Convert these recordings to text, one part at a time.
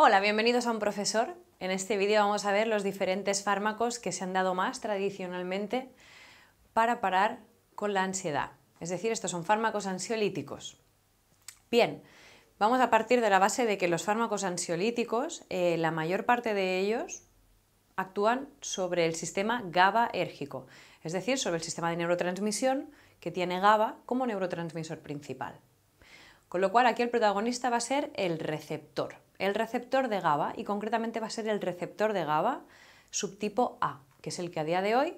Hola, bienvenidos a un profesor. En este vídeo vamos a ver los diferentes fármacos que se han dado más tradicionalmente para parar con la ansiedad. Es decir, estos son fármacos ansiolíticos. Bien, vamos a partir de la base de que los fármacos ansiolíticos, eh, la mayor parte de ellos actúan sobre el sistema GABA-érgico, es decir, sobre el sistema de neurotransmisión que tiene GABA como neurotransmisor principal. Con lo cual aquí el protagonista va a ser el receptor, el receptor de GABA y concretamente va a ser el receptor de GABA subtipo A, que es el que a día de hoy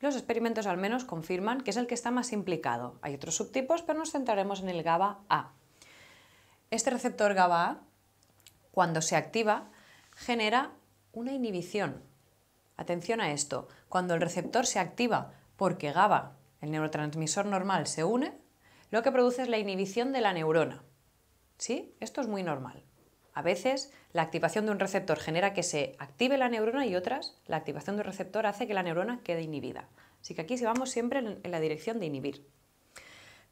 los experimentos al menos confirman que es el que está más implicado. Hay otros subtipos, pero nos centraremos en el GABA A. Este receptor GABA A, cuando se activa, genera una inhibición. Atención a esto, cuando el receptor se activa porque GABA, el neurotransmisor normal, se une, lo que produce es la inhibición de la neurona. ¿Sí? Esto es muy normal. A veces la activación de un receptor genera que se active la neurona y otras la activación de un receptor hace que la neurona quede inhibida. Así que aquí vamos siempre en la dirección de inhibir.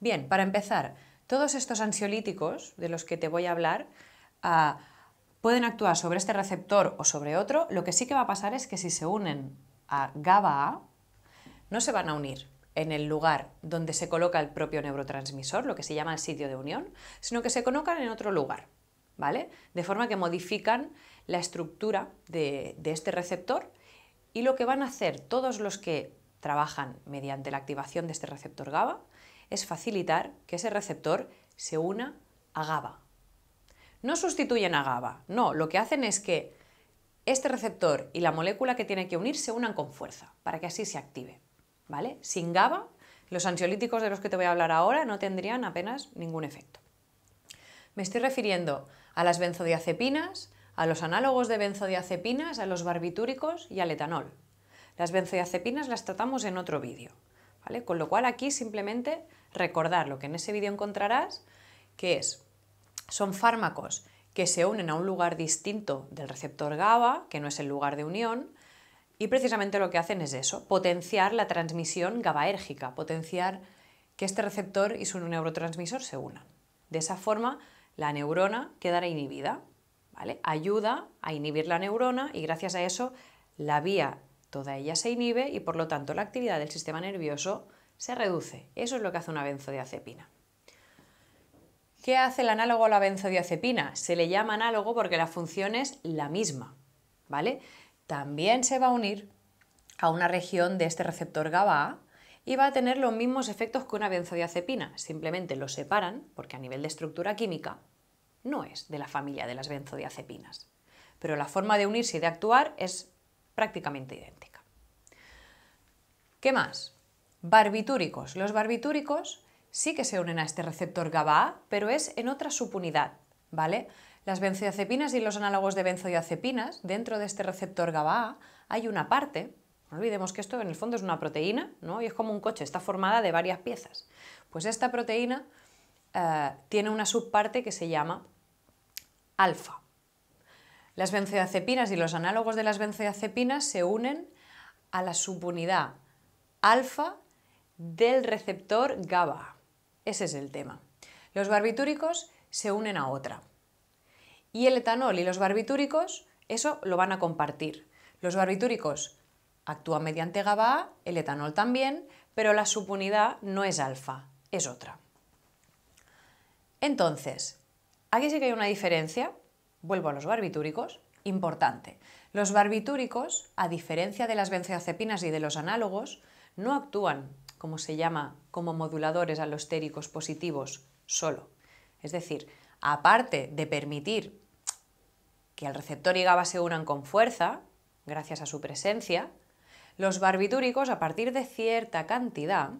Bien, para empezar, todos estos ansiolíticos de los que te voy a hablar ah, pueden actuar sobre este receptor o sobre otro. Lo que sí que va a pasar es que si se unen a gaba no se van a unir, en el lugar donde se coloca el propio neurotransmisor, lo que se llama el sitio de unión, sino que se colocan en otro lugar, ¿vale? De forma que modifican la estructura de, de este receptor y lo que van a hacer todos los que trabajan mediante la activación de este receptor GABA es facilitar que ese receptor se una a GABA. No sustituyen a GABA, no, lo que hacen es que este receptor y la molécula que tiene que unir se unan con fuerza para que así se active. Sin GABA, los ansiolíticos de los que te voy a hablar ahora no tendrían apenas ningún efecto. Me estoy refiriendo a las benzodiazepinas, a los análogos de benzodiazepinas, a los barbitúricos y al etanol. Las benzodiazepinas las tratamos en otro vídeo, ¿vale? Con lo cual aquí simplemente recordar lo que en ese vídeo encontrarás, que es, son fármacos que se unen a un lugar distinto del receptor GABA, que no es el lugar de unión, y precisamente lo que hacen es eso, potenciar la transmisión GABAérgica, potenciar que este receptor y su neurotransmisor se unan. De esa forma, la neurona quedará inhibida, ¿vale? Ayuda a inhibir la neurona y gracias a eso la vía toda ella se inhibe y por lo tanto la actividad del sistema nervioso se reduce. Eso es lo que hace una benzodiazepina. ¿Qué hace el análogo a la benzodiazepina? Se le llama análogo porque la función es la misma, ¿vale? también se va a unir a una región de este receptor gaba y va a tener los mismos efectos que una benzodiazepina, simplemente lo separan porque a nivel de estructura química no es de la familia de las benzodiazepinas, pero la forma de unirse y de actuar es prácticamente idéntica. ¿Qué más? Barbitúricos. Los barbitúricos sí que se unen a este receptor GABA, pero es en otra subunidad, ¿vale? Las benzodiazepinas y los análogos de benzodiazepinas, dentro de este receptor GABA, hay una parte, no olvidemos que esto en el fondo es una proteína, ¿no? y es como un coche, está formada de varias piezas. Pues esta proteína eh, tiene una subparte que se llama alfa. Las benzodiazepinas y los análogos de las benzodiazepinas se unen a la subunidad alfa del receptor GABA. Ese es el tema. Los barbitúricos se unen a otra. Y el etanol y los barbitúricos, eso lo van a compartir. Los barbitúricos actúan mediante GABA el etanol también, pero la subunidad no es alfa, es otra. Entonces, aquí sí que hay una diferencia, vuelvo a los barbitúricos, importante. Los barbitúricos, a diferencia de las benzodiazepinas y de los análogos, no actúan, como se llama, como moduladores alostéricos positivos solo. Es decir, aparte de permitir que al receptor y GABA se unan con fuerza, gracias a su presencia, los barbitúricos a partir de cierta cantidad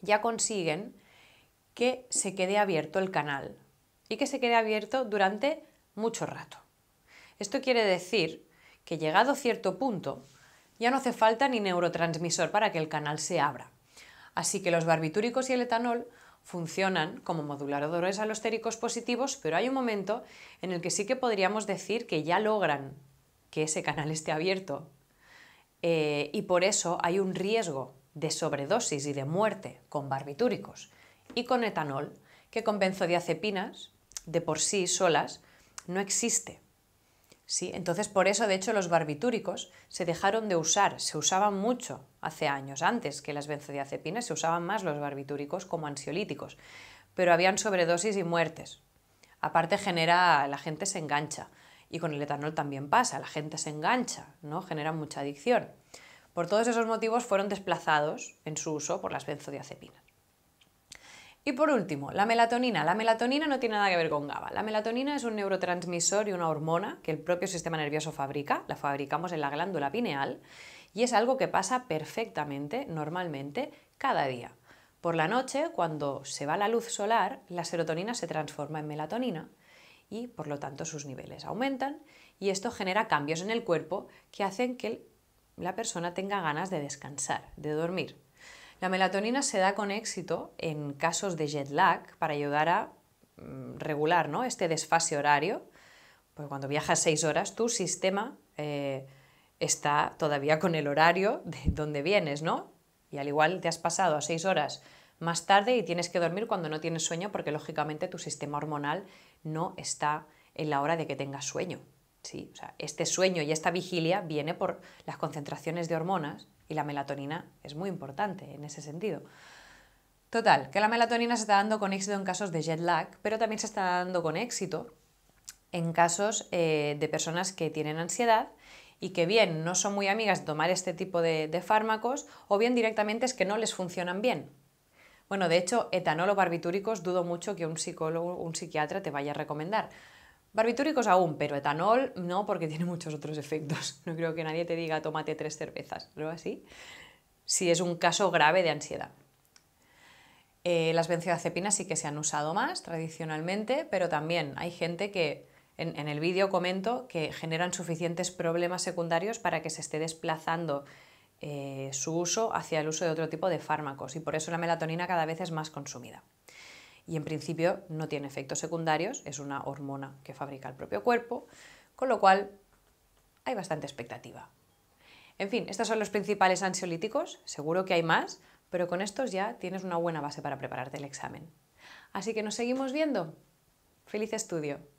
ya consiguen que se quede abierto el canal y que se quede abierto durante mucho rato. Esto quiere decir que llegado cierto punto ya no hace falta ni neurotransmisor para que el canal se abra. Así que los barbitúricos y el etanol funcionan como moduladores alostéricos positivos, pero hay un momento en el que sí que podríamos decir que ya logran que ese canal esté abierto eh, y por eso hay un riesgo de sobredosis y de muerte con barbitúricos y con etanol que con benzodiazepinas de por sí solas no existe. Entonces, por eso, de hecho, los barbitúricos se dejaron de usar, se usaban mucho hace años, antes que las benzodiazepinas, se usaban más los barbitúricos como ansiolíticos, pero habían sobredosis y muertes. Aparte genera, la gente se engancha, y con el etanol también pasa, la gente se engancha, ¿no? genera mucha adicción. Por todos esos motivos fueron desplazados en su uso por las benzodiazepinas. Y por último, la melatonina. La melatonina no tiene nada que ver con GABA. La melatonina es un neurotransmisor y una hormona que el propio sistema nervioso fabrica, la fabricamos en la glándula pineal, y es algo que pasa perfectamente, normalmente, cada día. Por la noche, cuando se va la luz solar, la serotonina se transforma en melatonina y por lo tanto sus niveles aumentan y esto genera cambios en el cuerpo que hacen que la persona tenga ganas de descansar, de dormir. La melatonina se da con éxito en casos de jet lag para ayudar a mm, regular ¿no? este desfase horario, porque cuando viajas seis horas tu sistema eh, está todavía con el horario de donde vienes, ¿no? Y al igual te has pasado a seis horas más tarde y tienes que dormir cuando no tienes sueño porque lógicamente tu sistema hormonal no está en la hora de que tengas sueño. ¿sí? este sueño y esta vigilia viene por las concentraciones de hormonas y la melatonina es muy importante en ese sentido. Total, que la melatonina se está dando con éxito en casos de jet lag, pero también se está dando con éxito en casos eh, de personas que tienen ansiedad y que bien no son muy amigas de tomar este tipo de, fármacos o bien directamente es que no les funcionan bien. Bueno, de hecho, etanol barbitúricos dudo mucho que un psicólogo, un psiquiatra te vaya a recomendar. Barbitúricos aún, pero etanol no, porque tiene muchos otros efectos. No creo que nadie te diga tómate tres cervezas, algo así, si es un caso grave de ansiedad. Eh, las benzodiazepinas sí que se han usado más tradicionalmente, pero también hay gente que, en, el vídeo comento, que generan suficientes problemas secundarios para que se esté desplazando eh, su uso hacia el uso de otro tipo de fármacos y por eso la melatonina cada vez es más consumida y en principio no tiene efectos secundarios, es una hormona que fabrica el propio cuerpo, con lo cual hay bastante expectativa. En fin, estos son los principales ansiolíticos, seguro que hay más, pero con estos ya tienes una buena base para prepararte el examen. Así que nos seguimos viendo. Feliz estudio.